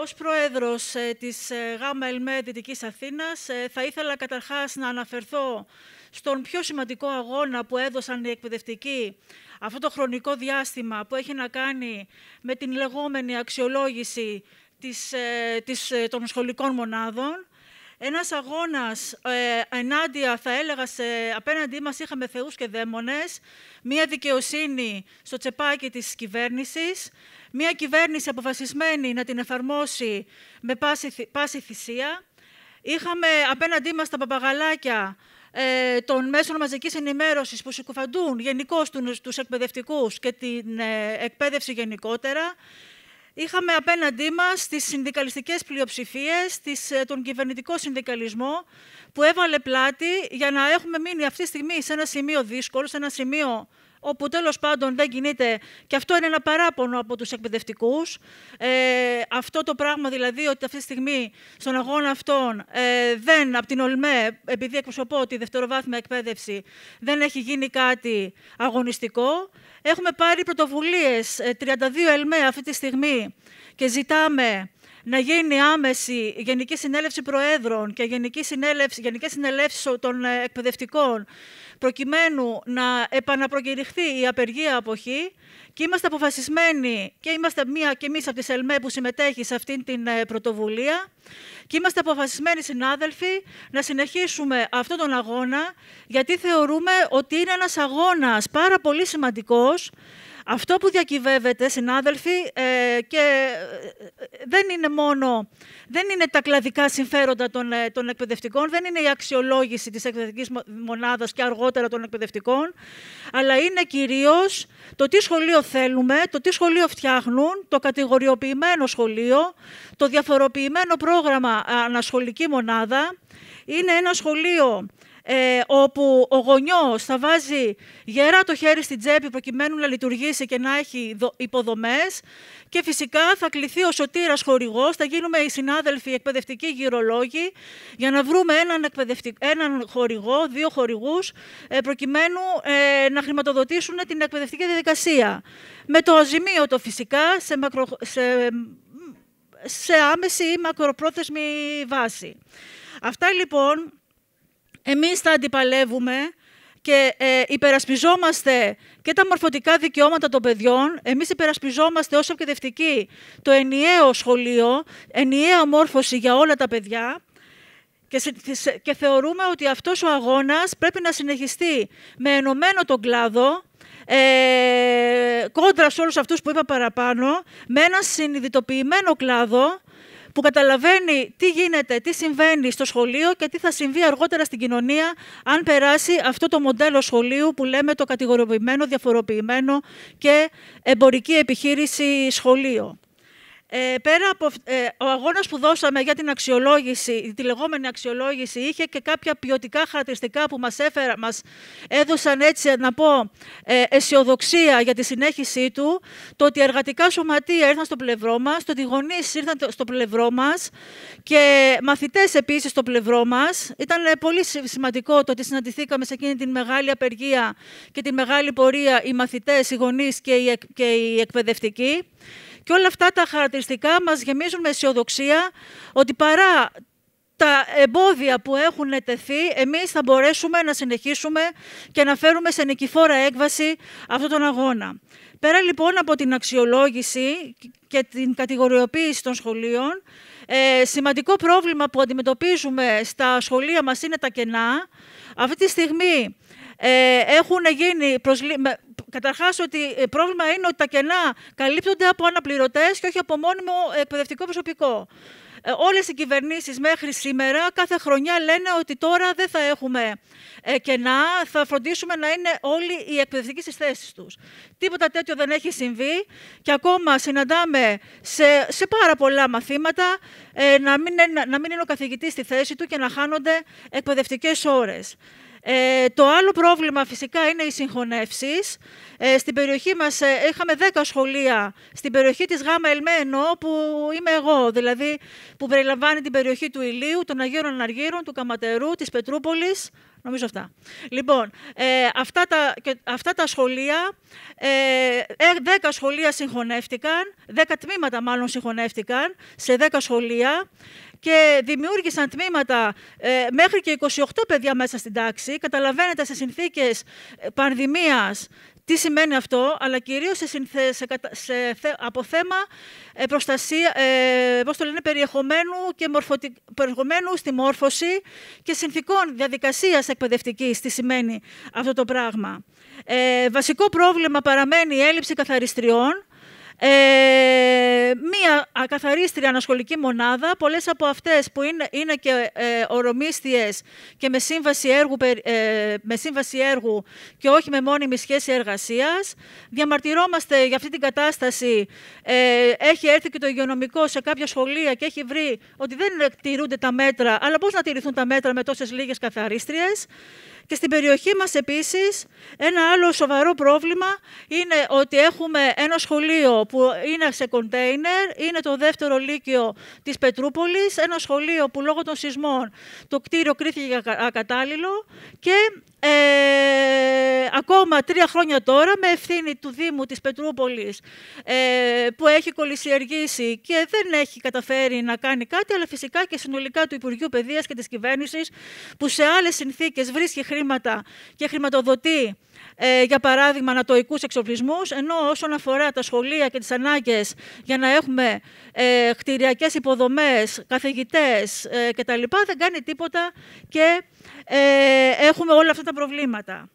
Ως Πρόεδρος ε, της ε, ΓΑΜΑ ΕΛΜΕ Δυτικής Αθήνας, ε, θα ήθελα καταρχάς να αναφερθώ στον πιο σημαντικό αγώνα που έδωσαν οι εκπαιδευτικοί αυτό το χρονικό διάστημα που έχει να κάνει με την λεγόμενη αξιολόγηση της, των σχολικών μονάδων ένας αγώνας ε, ενάντια, θα έλεγα, σε, απέναντί μας είχαμε θεούς και δαίμονες, μία δικαιοσύνη στο τσεπάκι της κυβέρνησης, μία κυβέρνηση αποφασισμένη να την εφαρμόσει με πάση, πάση θυσία. Είχαμε απέναντί μας τα παπαγαλάκια ε, των μέσων μαζικής ενημέρωσης που συκοφαντούν γενικώς τους εκπαιδευτικούς και την ε, εκπαίδευση γενικότερα. Είχαμε απέναντί μας τις συνδικαλιστικές πλειοψηφίες, ε, τον κυβερνητικό συνδικαλισμό που έβαλε πλάτη για να έχουμε μείνει αυτή τη στιγμή σε ένα σημείο δύσκολο, σε ένα σημείο όπου τέλος πάντων δεν κινείται, και αυτό είναι ένα παράπονο από τους εκπαιδευτικούς, ε, αυτό το πράγμα δηλαδή ότι αυτή τη στιγμή στον αγώνα αυτόν ε, δεν, από την ΟΛΜΕ, επειδή εκπροσωπώ τη δευτεροβάθμια εκπαίδευση, δεν έχει γίνει κάτι αγωνιστικό. Έχουμε πάρει πρωτοβουλίες, 32 ε, ΕΛΜΕ αυτή τη στιγμή και ζητάμε να γίνει άμεση Γενική Συνέλευση Προέδρων και Γενική Συνέλευση, των ε, Εκπαιδευτικών προκειμένου να επαναπροκηρυχθεί η απεργία αποχή και είμαστε αποφασισμένοι και είμαστε μία και εμείς από τις ΕΛΜΕ που συμμετέχει σε αυτήν την ε, πρωτοβουλία και είμαστε αποφασισμένοι συνάδελφοι να συνεχίσουμε αυτόν τον αγώνα, γιατί θεωρούμε ότι είναι ένας αγώνας πάρα πολύ σημαντικός. Αυτό που διακυβεύεται, συνάδελφοι, ε, και ε, ε, δεν είναι μόνο, δεν είναι τα κλαδικά συμφέροντα των, ε, των εκπαιδευτικών, δεν είναι η αξιολόγηση της εκπαιδευτικής μονάδας και αργότερα των εκπαιδευτικών, αλλά είναι κυρίως το τι σχολείο θέλουμε, το τι σχολείο φτιάχνουν, το κατηγοριοποιημένο σχολείο, το διαφοροποιημένο πρόγραμμα πρόγραμμα ανασχολική μονάδα. Είναι ένα σχολείο ε, όπου ο γονιός θα βάζει γερά το χέρι στην τσέπη προκειμένου να λειτουργήσει και να έχει υποδομές και φυσικά θα κληθεί ο σωτήρας χορηγός, θα γίνουμε οι συνάδελφοι εκπαιδευτικοί γυρολόγοι για να βρούμε έναν, έναν χορηγό, δύο χορηγούς ε, προκειμένου ε, να χρηματοδοτήσουν την εκπαιδευτική διαδικασία. Με το αζημίωτο φυσικά σε, μακρο... σε σε άμεση ή μακροπρόθεσμη βάση. Αυτά λοιπόν εμείς τα αντιπαλεύουμε και ε, υπερασπιζόμαστε και τα μορφωτικά δικαιώματα των παιδιών. Εμείς υπερασπιζόμαστε ως εκπαιδευτική το ενιαίο σχολείο, ενιαία μόρφωση για όλα τα παιδιά. Και, σε, και θεωρούμε ότι αυτός ο αγώνας πρέπει να συνεχιστεί με ενωμένο τον κλάδο, ε, κόντρα σε όλους αυτούς που είπα παραπάνω, με ένα συνειδητοποιημένο κλάδο που καταλαβαίνει τι γίνεται, τι συμβαίνει στο σχολείο και τι θα συμβεί αργότερα στην κοινωνία αν περάσει αυτό το μοντέλο σχολείου που λέμε το κατηγοριοποιημένο, διαφοροποιημένο και εμπορική επιχείρηση σχολείο. Ε, πέρα από, ε, ο αγώνας που δώσαμε για την αξιολόγηση, τη λεγόμενη αξιολόγηση, είχε και κάποια ποιοτικά χαρακτηριστικά που μας, έφερα, μας έδωσαν έτσι, να πω, ε, αισιοδοξία για τη συνέχιση του, το ότι εργατικά σωματεία ήρθαν στο πλευρό μας, το ότι οι γονείς ήρθαν στο πλευρό μας και μαθητές επίσης στο πλευρό μας. Ήταν πολύ σημαντικό το ότι συναντηθήκαμε σε εκείνη την μεγάλη απεργία και τη μεγάλη πορεία οι μαθητές, οι γονείς και οι, και οι εκπαιδευτικοί. Και όλα αυτά τα χαρακτηριστικά μας γεμίζουν με αισιοδοξία ότι παρά τα εμπόδια που έχουν τεθεί, εμείς θα μπορέσουμε να συνεχίσουμε και να φέρουμε σε νικηφόρα έκβαση αυτόν τον αγώνα. Πέρα λοιπόν από την αξιολόγηση και την κατηγοριοποίηση των σχολείων, ε, σημαντικό πρόβλημα που αντιμετωπίζουμε στα σχολεία μας είναι τα κενά. Αυτή τη στιγμή ε, έχουν γίνει προσλή... Καταρχάς, ότι ε, πρόβλημα είναι ότι τα κενά καλύπτονται από αναπληρωτές και όχι από μόνιμο ε, εκπαιδευτικό προσωπικό. Ε, όλες οι κυβερνήσεις μέχρι σήμερα κάθε χρονιά λένε ότι τώρα δεν θα έχουμε κενά, θα φροντίσουμε να είναι όλοι οι εκπαιδευτικοί στις θέσεις τους. Τίποτα τέτοιο δεν έχει συμβεί και ακόμα συναντάμε σε, σε πάρα πολλά μαθήματα να μην, να μην είναι ο καθηγητής στη θέση του και να χάνονται εκπαιδευτικές ώρες. Ε, το άλλο πρόβλημα φυσικά είναι οι συγχωνεύσεις. Ε, στην περιοχή μας ε, είχαμε 10 σχολεία, στην περιοχή της Γάμα Ελμένο, που είμαι εγώ, δηλαδή που περιλαμβάνει την περιοχή του Ηλίου, των Αγίων Αναργύρων, του Καματερού, της Πετρούπολης, Νομίζω αυτά. Λοιπόν, ε, αυτά, τα, και, αυτά τα σχολεία, ε, 10 ε, σχολεία συγχωνεύτηκαν, 10 τμήματα μάλλον συγχωνεύτηκαν σε 10 σχολεία και δημιούργησαν τμήματα ε, μέχρι και 28 παιδιά μέσα στην τάξη. Καταλαβαίνετε σε συνθήκες ε, πανδημίας τι σημαίνει αυτό, αλλά κυρίως σε, από θέμα ε, προστασία, ε, πώς το λένε, περιεχομένου, και μορφωτι, περιεχομένου στη μόρφωση και συνθήκων διαδικασίας εκπαιδευτικής, τι σημαίνει αυτό το πράγμα. Ε, βασικό πρόβλημα παραμένει η έλλειψη καθαριστριών, ε, μία ακαθαρίστρια ανασχολική μονάδα, πολλές από αυτές που είναι, είναι και ε, ορομίστιες και με σύμβαση, έργου, ε, με σύμβαση έργου και όχι με μόνιμη σχέση εργασίας. Διαμαρτυρόμαστε για αυτή την κατάσταση. Ε, έχει έρθει και το υγειονομικό σε κάποια σχολεία και έχει βρει ότι δεν τηρούνται τα μέτρα, αλλά πώς να τηρηθούν τα μέτρα με τόσες λίγες καθαρίστριες. Και στην περιοχή μας επίσης ένα άλλο σοβαρό πρόβλημα είναι ότι έχουμε ένα σχολείο που είναι σε κοντέινερ, είναι το δεύτερο λύκειο της Πετρούπολης, ένα σχολείο που λόγω των σεισμών το κτίριο κρίθηκε ακατάλληλο και ε, ακόμα τρία χρόνια τώρα με ευθύνη του Δήμου της Πετρούπολης ε, που έχει κολλησιεργήσει και δεν έχει καταφέρει να κάνει κάτι αλλά φυσικά και συνολικά του Υπουργείου Παιδείας και της Κυβέρνησης που σε άλλες συνθήκες βρίσκει χρήματα και χρηματοδοτεί ε, για παράδειγμα, ανατοικούς εξοπλισμούς, ενώ όσον αφορά τα σχολεία και τις ανάγκες για να έχουμε ε, υποδομές, υποδομές, καθηγητές ε, κτλ., δεν κάνει τίποτα και ε, έχουμε όλα αυτά τα προβλήματα.